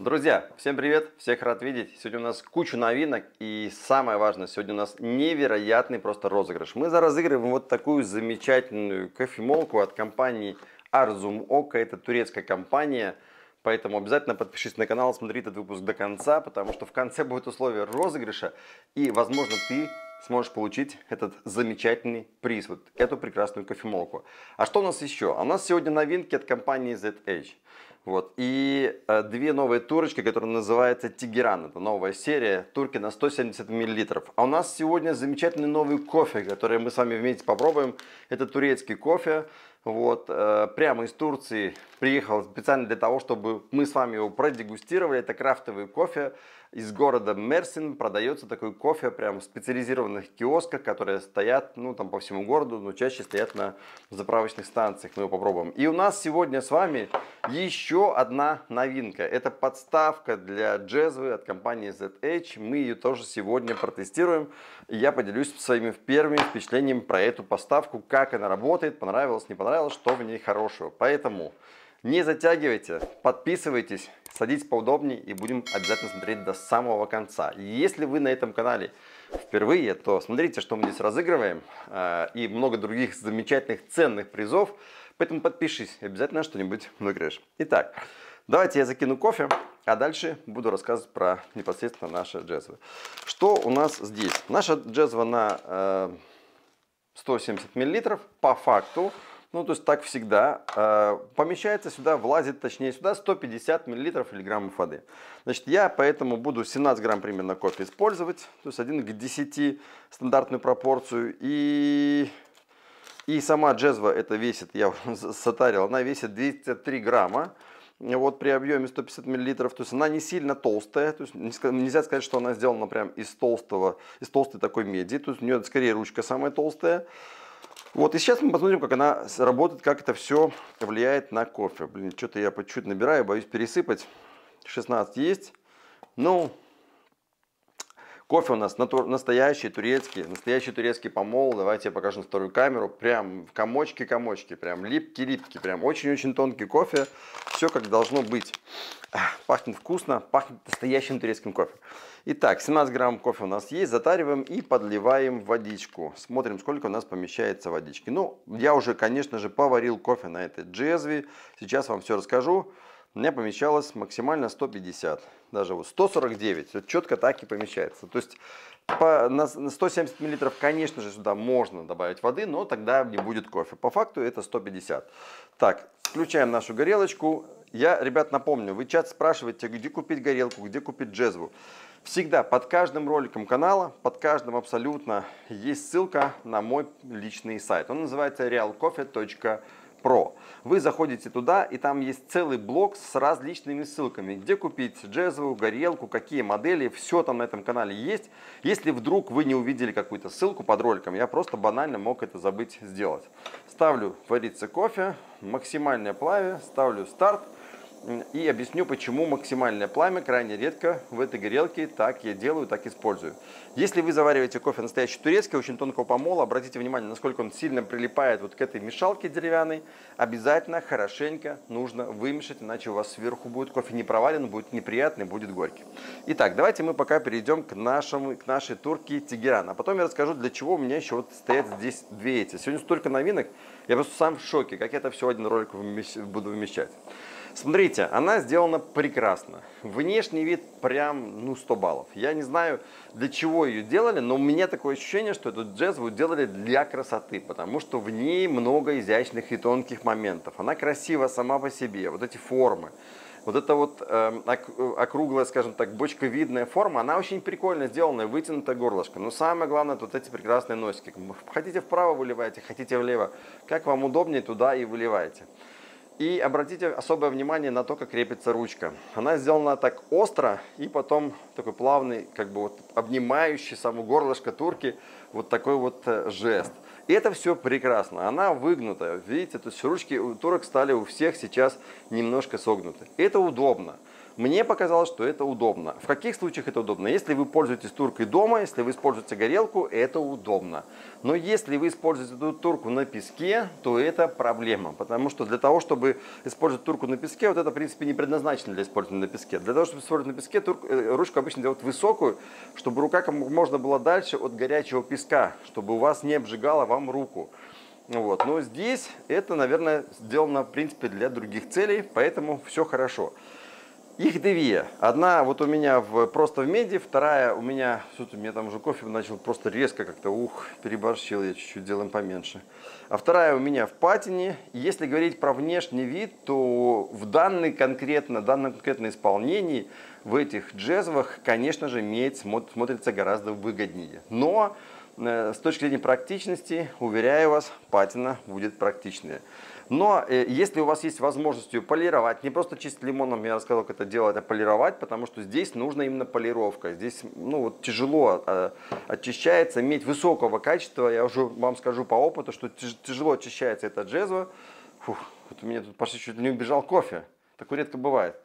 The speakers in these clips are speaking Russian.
Друзья, всем привет, всех рад видеть. Сегодня у нас куча новинок и самое важное, сегодня у нас невероятный просто розыгрыш. Мы разыгрываем вот такую замечательную кофемолку от компании Arzum Oka, это турецкая компания. Поэтому обязательно подпишись на канал, смотри этот выпуск до конца, потому что в конце будет условие розыгрыша и, возможно, ты сможешь получить этот замечательный приз, вот эту прекрасную кофемолку. А что у нас еще? А у нас сегодня новинки от компании ZH. Вот. И э, две новые турочки, которые называются Тегеран. Это новая серия. Турки на 170 мл. А у нас сегодня замечательный новый кофе, который мы с вами вместе попробуем. Это турецкий кофе. Вот, э, прямо из Турции приехал специально для того, чтобы мы с вами его продегустировали. Это крафтовый кофе из города Мерсин. Продается такой кофе прямо в специализированных киосках, которые стоят, ну, там по всему городу, но чаще стоят на заправочных станциях. Мы его попробуем. И у нас сегодня с вами еще одна новинка. Это подставка для джезвы от компании ZH. Мы ее тоже сегодня протестируем. И я поделюсь своими первыми впечатлениями про эту подставку, как она работает, понравилось, не понравилось понравилось, что в ней хорошего. Поэтому не затягивайте, подписывайтесь, садитесь поудобнее и будем обязательно смотреть до самого конца. Если вы на этом канале впервые, то смотрите, что мы здесь разыгрываем э, и много других замечательных ценных призов. Поэтому подпишись, обязательно что-нибудь выиграешь. Итак, давайте я закину кофе, а дальше буду рассказывать про непосредственно наши джезвы. Что у нас здесь? Наша джезва на 170 э, мл по факту ну, то есть так всегда. Э, помещается сюда, влазит, точнее, сюда 150 миллилитров или граммов воды. Значит, я поэтому буду 17 грамм примерно кофе использовать. То есть 1 к 10 стандартную пропорцию. И, и сама джезва это весит, я сатарил, она весит 203 грамма вот при объеме 150 миллилитров, то есть она не сильно толстая, то есть нельзя сказать, что она сделана прям из толстого, из толстой такой меди, то есть у нее скорее ручка самая толстая, вот, и сейчас мы посмотрим, как она работает, как это все влияет на кофе. Блин, что-то я по чуть набираю, боюсь пересыпать. 16 есть. Ну, кофе у нас натур, настоящий турецкий, настоящий турецкий помол. Давайте я покажу на вторую камеру. Прям комочки-комочки, прям липкий-липкий, прям очень-очень тонкий кофе. Все как должно быть. Пахнет вкусно, пахнет настоящим турецким кофе. Итак, 17 грамм кофе у нас есть, затариваем и подливаем водичку. Смотрим, сколько у нас помещается водички. Ну, я уже, конечно же, поварил кофе на этой джезве. Сейчас вам все расскажу. У меня помещалось максимально 150, даже вот 149, все четко так и помещается. То есть по, на 170 миллилитров, конечно же, сюда можно добавить воды, но тогда не будет кофе. По факту это 150. Так, включаем нашу горелочку. Я, ребят, напомню, вы чат спрашиваете, где купить горелку, где купить джезву. Всегда под каждым роликом канала, под каждым абсолютно, есть ссылка на мой личный сайт. Он называется realcoffee.pro. Вы заходите туда, и там есть целый блок с различными ссылками, где купить джезовую горелку, какие модели, все там на этом канале есть. Если вдруг вы не увидели какую-то ссылку под роликом, я просто банально мог это забыть сделать. Ставлю вариться кофе, максимальное плаве, ставлю старт и объясню, почему максимальное пламя крайне редко в этой горелке. Так я делаю, так использую. Если вы завариваете кофе настоящий турецкий, очень тонкого помола, обратите внимание, насколько он сильно прилипает вот к этой мешалке деревянной. Обязательно хорошенько нужно вымешать, иначе у вас сверху будет кофе не провален, будет неприятный, будет горький. Итак, давайте мы пока перейдем к, нашему, к нашей турке Тегеран. А потом я расскажу, для чего у меня еще вот стоят здесь две эти. Сегодня столько новинок, я просто сам в шоке, как я это все один ролик буду вмещать. Смотрите, она сделана прекрасно. Внешний вид прям, ну, 100 баллов. Я не знаю, для чего ее делали, но у меня такое ощущение, что эту джезву делали для красоты, потому что в ней много изящных и тонких моментов. Она красива сама по себе, вот эти формы. Вот эта вот эм, э, округлая, скажем так, бочковидная форма, она очень прикольно сделанная, вытянутая горлышко. Но самое главное, вот эти прекрасные носики. Хотите вправо выливайте, хотите влево. Как вам удобнее, туда и выливайте. И обратите особое внимание на то, как крепится ручка. Она сделана так остро и потом такой плавный, как бы вот обнимающий саму горлышко турки, вот такой вот э, жест. И это все прекрасно. Она выгнута. Видите, то есть ручки у турок стали у всех сейчас немножко согнуты. Это удобно. Мне показалось, что это удобно. В каких случаях это удобно? Если вы пользуетесь туркой дома, если вы используете горелку, это удобно. Но если вы используете эту турку на песке, то это проблема. Потому что для того, чтобы использовать турку на песке, вот это, в принципе, не предназначено для использования на песке. Для того, чтобы использовать на песке, турку, э, ручку обычно делают высокую, чтобы рука можно было дальше от горячего песка, чтобы у вас не обжигала вам руку. Вот. Но здесь это, наверное, сделано, в принципе, для других целей, поэтому все хорошо. Их две. Одна вот у меня в, просто в меди, вторая у меня... Тут у меня там уже кофе начал просто резко как-то, ух, переборщил, я чуть-чуть делаем поменьше. А вторая у меня в патине. Если говорить про внешний вид, то в данный конкретно, данном конкретно исполнении в этих джезвах, конечно же, медь смотрится гораздо выгоднее. Но э, с точки зрения практичности, уверяю вас, патина будет практичнее. Но э, если у вас есть возможность ее полировать, не просто чистить лимоном, я рассказал, как это делать, а полировать, потому что здесь нужна именно полировка. Здесь ну, вот, тяжело а, очищается, медь высокого качества, я уже вам скажу по опыту, что тяжело очищается эта джезва. Фух, вот у меня тут почти чуть не убежал кофе. Такое редко бывает.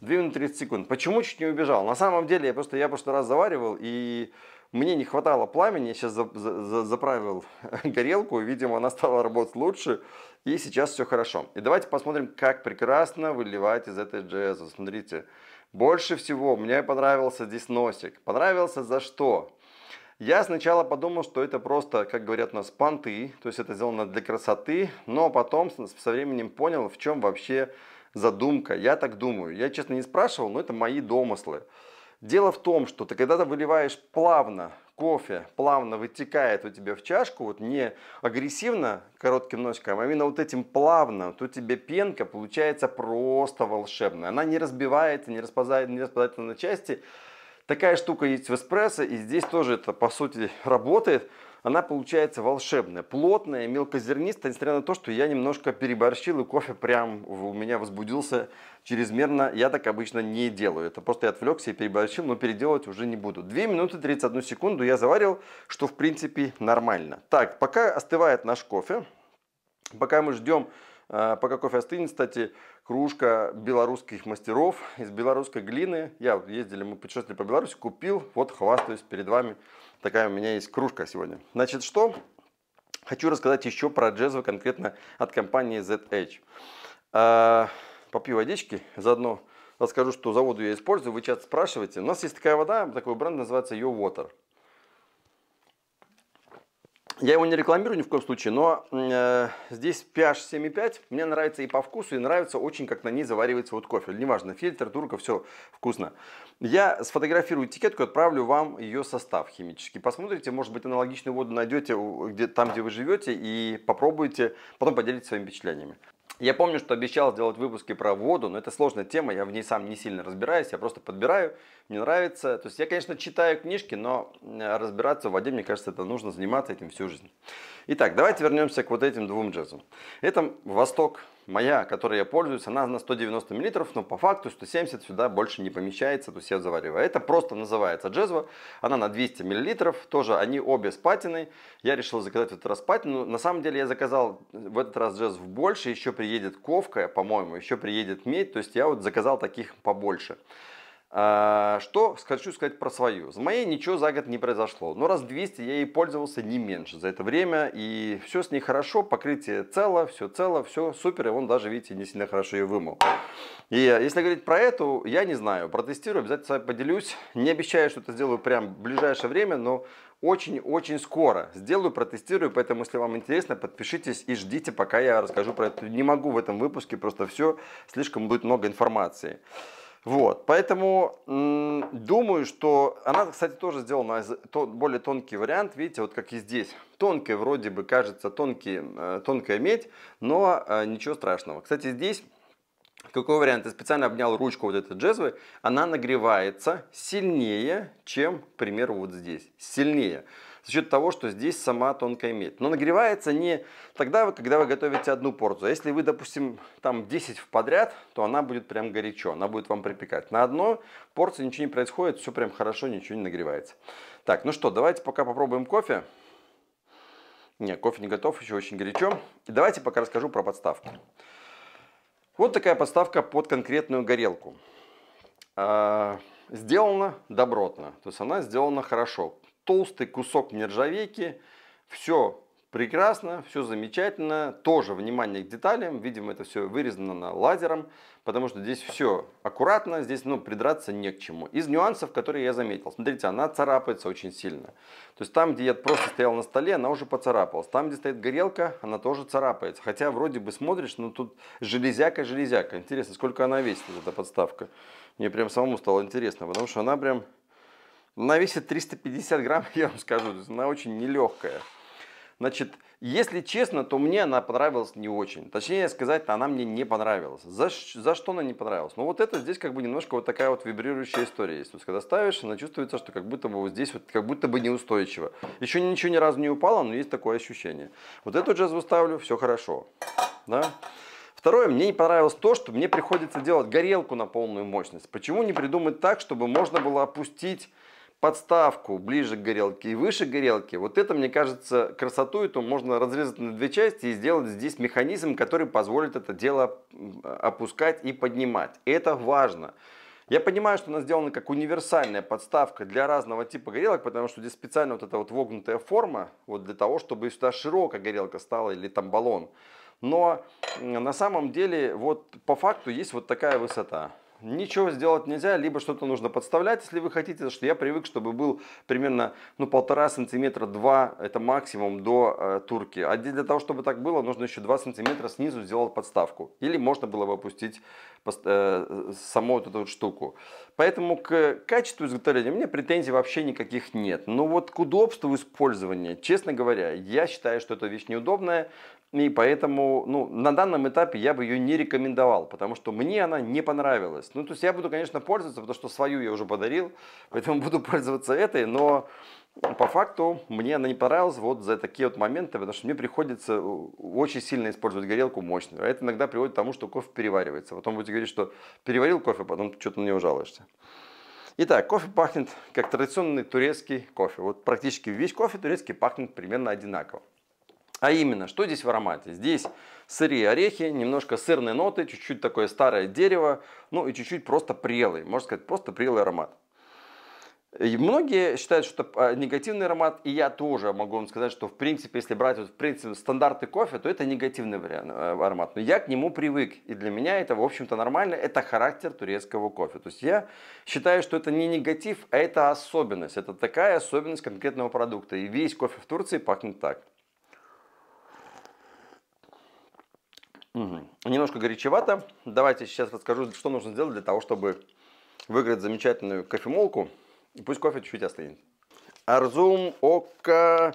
2 минуты 30 секунд. Почему чуть не убежал? На самом деле, я просто я просто раз заваривал и мне не хватало пламени, я сейчас за, за, заправил горелку, видимо, она стала работать лучше, и сейчас все хорошо. И давайте посмотрим, как прекрасно выливать из этой джеза. Смотрите, больше всего мне понравился здесь носик. Понравился за что? Я сначала подумал, что это просто, как говорят у нас, понты, то есть это сделано для красоты, но потом со временем понял, в чем вообще задумка. Я так думаю. Я, честно, не спрашивал, но это мои домыслы. Дело в том, что ты когда-то выливаешь плавно кофе, плавно вытекает у тебя в чашку, вот не агрессивно коротким носиком, а именно вот этим плавно, то у тебя пенка получается просто волшебная. Она не разбивается, не распадается, не распадается на части. Такая штука есть в эспрессо, и здесь тоже это по сути работает она получается волшебная, плотная, мелкозернистая, несмотря на то, что я немножко переборщил, и кофе прям у меня возбудился чрезмерно. Я так обычно не делаю. Это просто я отвлекся и переборщил, но переделать уже не буду. 2 минуты 31 секунду я заварил, что в принципе нормально. Так, пока остывает наш кофе, пока мы ждем а, Пока кофе остынет, кстати, кружка белорусских мастеров из белорусской глины. Я ездили, мы путешествовали по Беларуси, купил, вот хвастаюсь перед вами. Такая у меня есть кружка сегодня. Значит, что? Хочу рассказать еще про джезвы, конкретно от компании ZH. А, попью водички, заодно расскажу, что заводу я использую. Вы часто спрашиваете. У нас есть такая вода, такой бренд называется Yo Water. Я его не рекламирую ни в коем случае, но э, здесь pH 7,5 мне нравится и по вкусу, и нравится очень, как на ней заваривается вот кофе. Ну, неважно, фильтр, дурка, все вкусно. Я сфотографирую этикетку, отправлю вам ее состав химический. Посмотрите, может быть, аналогичную воду найдете где, там, где вы живете, и попробуйте, потом поделитесь своими впечатлениями. Я помню, что обещал сделать выпуски про воду, но это сложная тема, я в ней сам не сильно разбираюсь, я просто подбираю, мне нравится. То есть я, конечно, читаю книжки, но разбираться в воде, мне кажется, это нужно заниматься этим всю жизнь. Итак, давайте вернемся к вот этим двум джазам. Это Восток, моя, которой я пользуюсь, она на 190 мл, но по факту 170 сюда больше не помещается, то есть я завариваю. Это просто называется джезва, она на 200 мл, тоже они обе с патиной. Я решил заказать в этот раз патину, ну, на самом деле я заказал в этот раз джезв больше, еще приедет ковка, по-моему, еще приедет медь, то есть я вот заказал таких побольше. А, что хочу сказать про свою. За моей ничего за год не произошло. Но раз 200 я ей пользовался не меньше за это время. И все с ней хорошо, покрытие цело, все цело, все супер. И он даже, видите, не сильно хорошо ее вымыл. И а, если говорить про эту, я не знаю. Протестирую, обязательно с вами поделюсь. Не обещаю, что это сделаю прям в ближайшее время, но очень-очень скоро. Сделаю, протестирую, поэтому, если вам интересно, подпишитесь и ждите, пока я расскажу про это. Не могу в этом выпуске, просто все, слишком будет много информации. Вот, поэтому думаю, что она, кстати, тоже сделана то, более тонкий вариант, видите, вот как и здесь. Тонкая вроде бы кажется, тонкий, э, тонкая медь, но э, ничего страшного. Кстати, здесь какой вариант? Я специально обнял ручку вот этой джезвы. Она нагревается сильнее, чем, к примеру, вот здесь. Сильнее за счет того, что здесь сама тонкая медь. Но нагревается не тогда, когда вы готовите одну порцию. А если вы, допустим, там 10 в подряд, то она будет прям горячо, она будет вам припекать. На одной порции ничего не происходит, все прям хорошо, ничего не нагревается. Так, ну что, давайте пока попробуем кофе. Не, кофе не готов, еще очень горячо. И давайте пока расскажу про подставку. Вот такая подставка под конкретную горелку. А, сделана добротно, то есть она сделана хорошо толстый кусок нержавейки. Все прекрасно, все замечательно. Тоже внимание к деталям. Видимо, это все вырезано на лазером, потому что здесь все аккуратно, здесь ну, придраться не к чему. Из нюансов, которые я заметил. Смотрите, она царапается очень сильно. То есть там, где я просто стоял на столе, она уже поцарапалась. Там, где стоит горелка, она тоже царапается. Хотя вроде бы смотришь, но тут железяка-железяка. Интересно, сколько она весит, эта подставка. Мне прям самому стало интересно, потому что она прям она весит 350 грамм, я вам скажу, она очень нелегкая. Значит, если честно, то мне она понравилась не очень. Точнее сказать, она мне не понравилась. За, за что она не понравилась? Ну вот это здесь как бы немножко вот такая вот вибрирующая история есть. То есть когда ставишь, она чувствуется, что как будто бы вот здесь вот как будто бы неустойчиво. Еще ничего ни разу не упало, но есть такое ощущение. Вот эту джазву ставлю, все хорошо. Да? Второе, мне не понравилось то, что мне приходится делать горелку на полную мощность. Почему не придумать так, чтобы можно было опустить подставку ближе к горелке и выше горелки, вот это, мне кажется, красоту эту можно разрезать на две части и сделать здесь механизм, который позволит это дело опускать и поднимать. это важно. Я понимаю, что она сделана как универсальная подставка для разного типа горелок, потому что здесь специально вот эта вот вогнутая форма, вот для того, чтобы сюда широкая горелка стала или там баллон. Но на самом деле вот по факту есть вот такая высота ничего сделать нельзя, либо что-то нужно подставлять, если вы хотите, что я привык, чтобы был примерно ну, полтора сантиметра, два, это максимум до э, турки. А для того, чтобы так было, нужно еще два сантиметра снизу сделать подставку. Или можно было бы опустить э, саму вот эту вот штуку. Поэтому к качеству изготовления у меня претензий вообще никаких нет. Но вот к удобству использования, честно говоря, я считаю, что это вещь неудобная. И поэтому, ну, на данном этапе я бы ее не рекомендовал, потому что мне она не понравилась. Ну, то есть я буду, конечно, пользоваться, потому что свою я уже подарил, поэтому буду пользоваться этой, но по факту мне она не понравилась вот за такие вот моменты, потому что мне приходится э, очень сильно использовать горелку мощную. А это иногда приводит к тому, что кофе переваривается. Потом будете говорить, что переварил кофе, потом что-то на него жалуешься. Итак, кофе пахнет как традиционный турецкий кофе. Вот практически весь кофе турецкий пахнет примерно одинаково. А именно, что здесь в аромате? Здесь сырые орехи, немножко сырные ноты, чуть-чуть такое старое дерево, ну и чуть-чуть просто прелый, можно сказать, просто прелый аромат. И многие считают, что это а, негативный аромат, и я тоже могу вам сказать, что в принципе, если брать вот, в принципе, стандарты кофе, то это негативный вариант, э, аромат. Но я к нему привык, и для меня это, в общем-то, нормально, это характер турецкого кофе. То есть я считаю, что это не негатив, а это особенность, это такая особенность конкретного продукта, и весь кофе в Турции пахнет так. Угу. Немножко горячевато. Давайте сейчас расскажу, что нужно сделать для того, чтобы выиграть замечательную кофемолку. И пусть кофе чуть-чуть остынет. Арзум Ока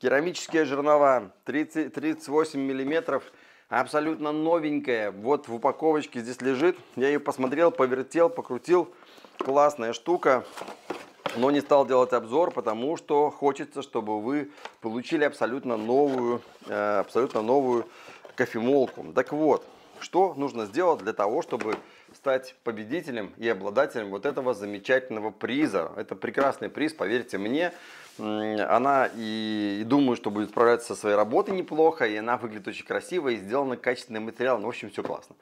керамические жернова 30, 38 миллиметров. Абсолютно новенькая. Вот в упаковочке здесь лежит. Я ее посмотрел, повертел, покрутил. Классная штука. Но не стал делать обзор, потому что хочется, чтобы вы получили абсолютно новую, э, абсолютно новую кофемолку. Так вот, что нужно сделать для того, чтобы стать победителем и обладателем вот этого замечательного приза. Это прекрасный приз, поверьте мне. Она и, и думаю, что будет справляться со своей работой неплохо, и она выглядит очень красиво, и сделана качественный материал. Ну, в общем, все классно.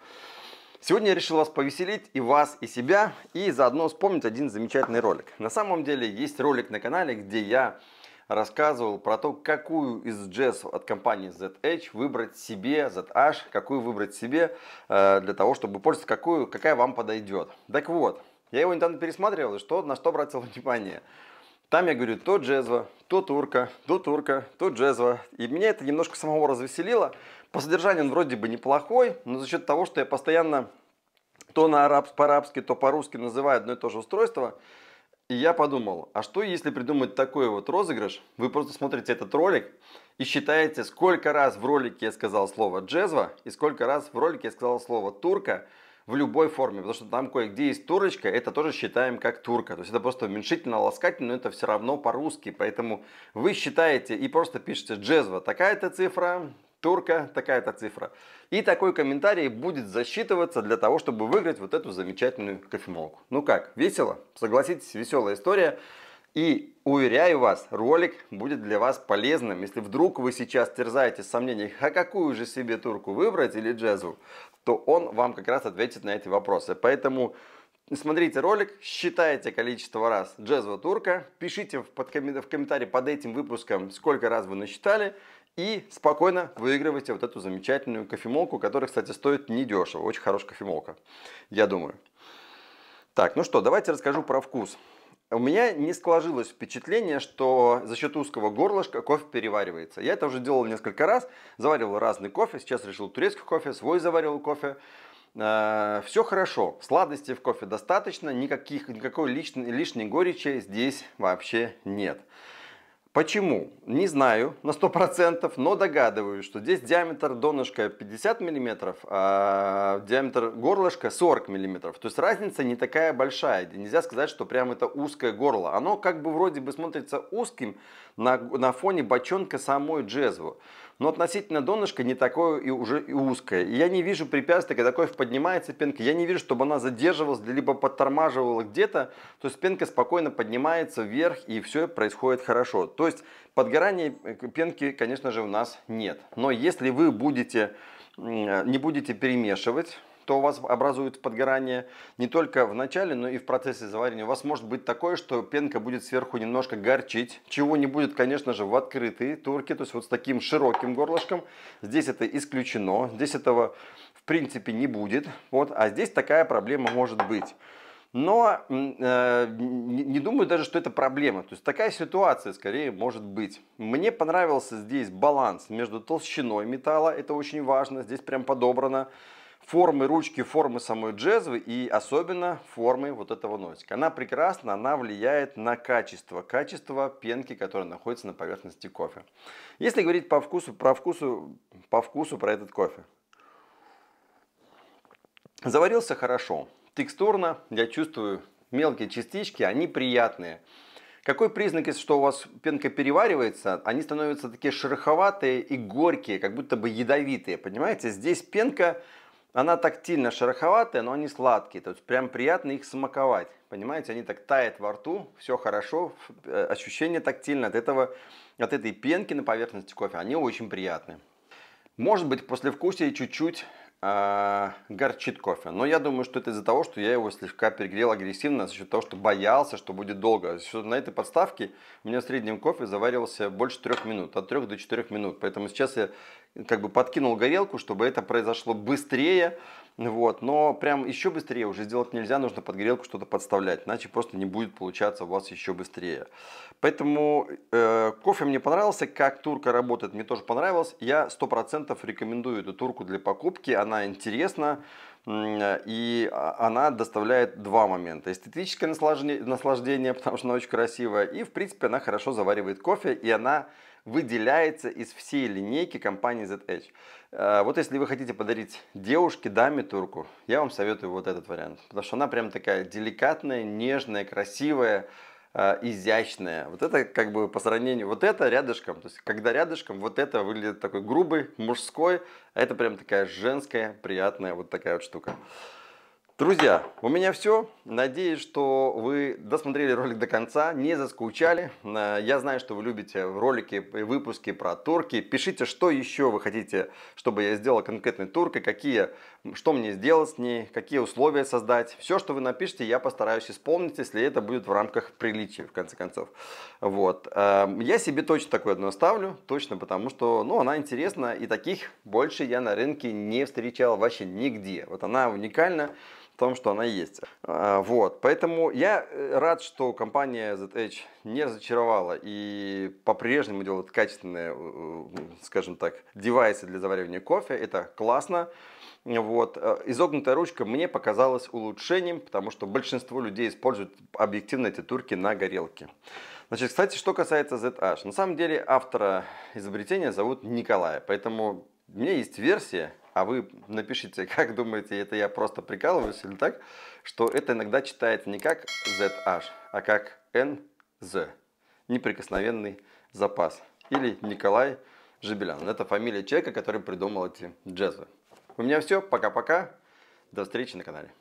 Сегодня я решил вас повеселить, и вас, и себя, и заодно вспомнить один замечательный ролик. На самом деле, есть ролик на канале, где я рассказывал про то, какую из джесс от компании ZH выбрать себе, ZH, какую выбрать себе э, для того, чтобы пользоваться, какую, какая вам подойдет. Так вот, я его недавно пересматривал, и что, на что обратил внимание. Там я говорю, то джезва, то турка, то турка, то джезва. И меня это немножко самого развеселило. По содержанию он вроде бы неплохой, но за счет того, что я постоянно то на араб, по-арабски, то по-русски называю одно и то же устройство, и я подумал, а что если придумать такой вот розыгрыш? Вы просто смотрите этот ролик и считаете, сколько раз в ролике я сказал слово джезва и сколько раз в ролике я сказал слово турка в любой форме. Потому что там кое-где есть турочка, это тоже считаем как турка. То есть это просто уменьшительно ласкательно, но это все равно по-русски. Поэтому вы считаете и просто пишете джезва такая-то цифра, турка, такая-то цифра. И такой комментарий будет засчитываться для того, чтобы выиграть вот эту замечательную кофемолку. Ну как, весело? Согласитесь, веселая история. И уверяю вас, ролик будет для вас полезным, если вдруг вы сейчас терзаете сомнений, а какую же себе турку выбрать или джезву, то он вам как раз ответит на эти вопросы. Поэтому смотрите ролик, считайте количество раз джезва турка, пишите в, под, в комментарии под этим выпуском, сколько раз вы насчитали, и спокойно выигрываете вот эту замечательную кофемолку, которая, кстати, стоит недешево. Очень хорошая кофемолка, я думаю. Так, ну что, давайте расскажу про вкус. У меня не сложилось впечатление, что за счет узкого горлышка кофе переваривается. Я это уже делал несколько раз, заваривал разный кофе, сейчас решил турецкий кофе, свой заварил кофе. Э, все хорошо, сладости в кофе достаточно, никаких, никакой лишней, лишней горечи здесь вообще нет. Почему? Не знаю на 100%, но догадываюсь, что здесь диаметр донышка 50 мм, а диаметр горлышка 40 мм. То есть разница не такая большая. Нельзя сказать, что прям это узкое горло. Оно как бы вроде бы смотрится узким на, на фоне бочонка самой джезвы но относительно донышка не такое и уже и узкое. И я не вижу препятствий, когда кофе поднимается пенка, я не вижу, чтобы она задерживалась, либо подтормаживала где-то, то есть пенка спокойно поднимается вверх и все происходит хорошо. То есть подгорания э, пенки, конечно же, у нас нет. Но если вы будете, э, не будете перемешивать, то у вас образует подгорание не только в начале, но и в процессе заварения. У вас может быть такое, что пенка будет сверху немножко горчить, чего не будет, конечно же, в открытой турке, то есть вот с таким широким горлышком. Здесь это исключено, здесь этого в принципе не будет, вот, а здесь такая проблема может быть. Но э, не думаю даже, что это проблема. То есть такая ситуация скорее может быть. Мне понравился здесь баланс между толщиной металла, это очень важно, здесь прям подобрано формы ручки, формы самой джезвы и особенно формы вот этого носика. Она прекрасна, она влияет на качество, качество пенки, которая находится на поверхности кофе. Если говорить по вкусу, про вкусу, по вкусу про этот кофе. Заварился хорошо. Текстурно я чувствую мелкие частички, они приятные. Какой признак, если что у вас пенка переваривается, они становятся такие шероховатые и горькие, как будто бы ядовитые, понимаете? Здесь пенка она тактильно шероховатая, но они сладкие, то есть прям приятно их смаковать. Понимаете, они так тают во рту, все хорошо, э, ощущение тактильное от этого, от этой пенки на поверхности кофе, они очень приятные. Может быть, после вкусия чуть-чуть э, горчит кофе, но я думаю, что это из-за того, что я его слегка перегрел агрессивно, за счет того, что боялся, что будет долго. на этой подставке у меня в среднем кофе заваривался больше трех минут, от трех до четырех минут, поэтому сейчас я как бы подкинул горелку, чтобы это произошло быстрее. Вот, но прям еще быстрее уже сделать нельзя, нужно под горелку что-то подставлять, иначе просто не будет получаться у вас еще быстрее. Поэтому э, кофе мне понравился, как турка работает, мне тоже понравилось. Я 100% рекомендую эту турку для покупки, она интересна и она доставляет два момента. Эстетическое наслаждение, наслаждение, потому что она очень красивая, и в принципе она хорошо заваривает кофе, и она выделяется из всей линейки компании ZH. Э, вот если вы хотите подарить девушке, даме турку, я вам советую вот этот вариант. Потому что она прям такая деликатная, нежная, красивая, э, изящная. Вот это как бы по сравнению, вот это рядышком, то есть когда рядышком, вот это выглядит такой грубый, мужской, а это прям такая женская, приятная вот такая вот штука. Друзья, у меня все. Надеюсь, что вы досмотрели ролик до конца, не заскучали. Э, я знаю, что вы любите ролики и выпуски про турки. Пишите, что еще вы хотите, чтобы я сделал конкретной туркой, какие, что мне сделать с ней, какие условия создать. Все, что вы напишите, я постараюсь исполнить, если это будет в рамках приличия, в конце концов. Вот. Э, я себе точно такое одно ставлю, точно потому что ну, она интересна, и таких больше я на рынке не встречал вообще нигде. Вот она уникальна том, что она есть. А, вот, поэтому я э, рад, что компания ZH не разочаровала и по-прежнему делает качественные, э, э, скажем так, девайсы для заваривания кофе. Это классно. Вот. Изогнутая ручка мне показалась улучшением, потому что большинство людей используют объективно эти турки на горелке. Значит, кстати, что касается ZH. На самом деле автора изобретения зовут Николай, поэтому у меня есть версия, а вы напишите, как думаете, это я просто прикалываюсь или так, что это иногда читается не как ZH, а как NZ, неприкосновенный запас, или Николай Жебелян. Это фамилия человека, который придумал эти джезвы. У меня все, пока-пока, до встречи на канале.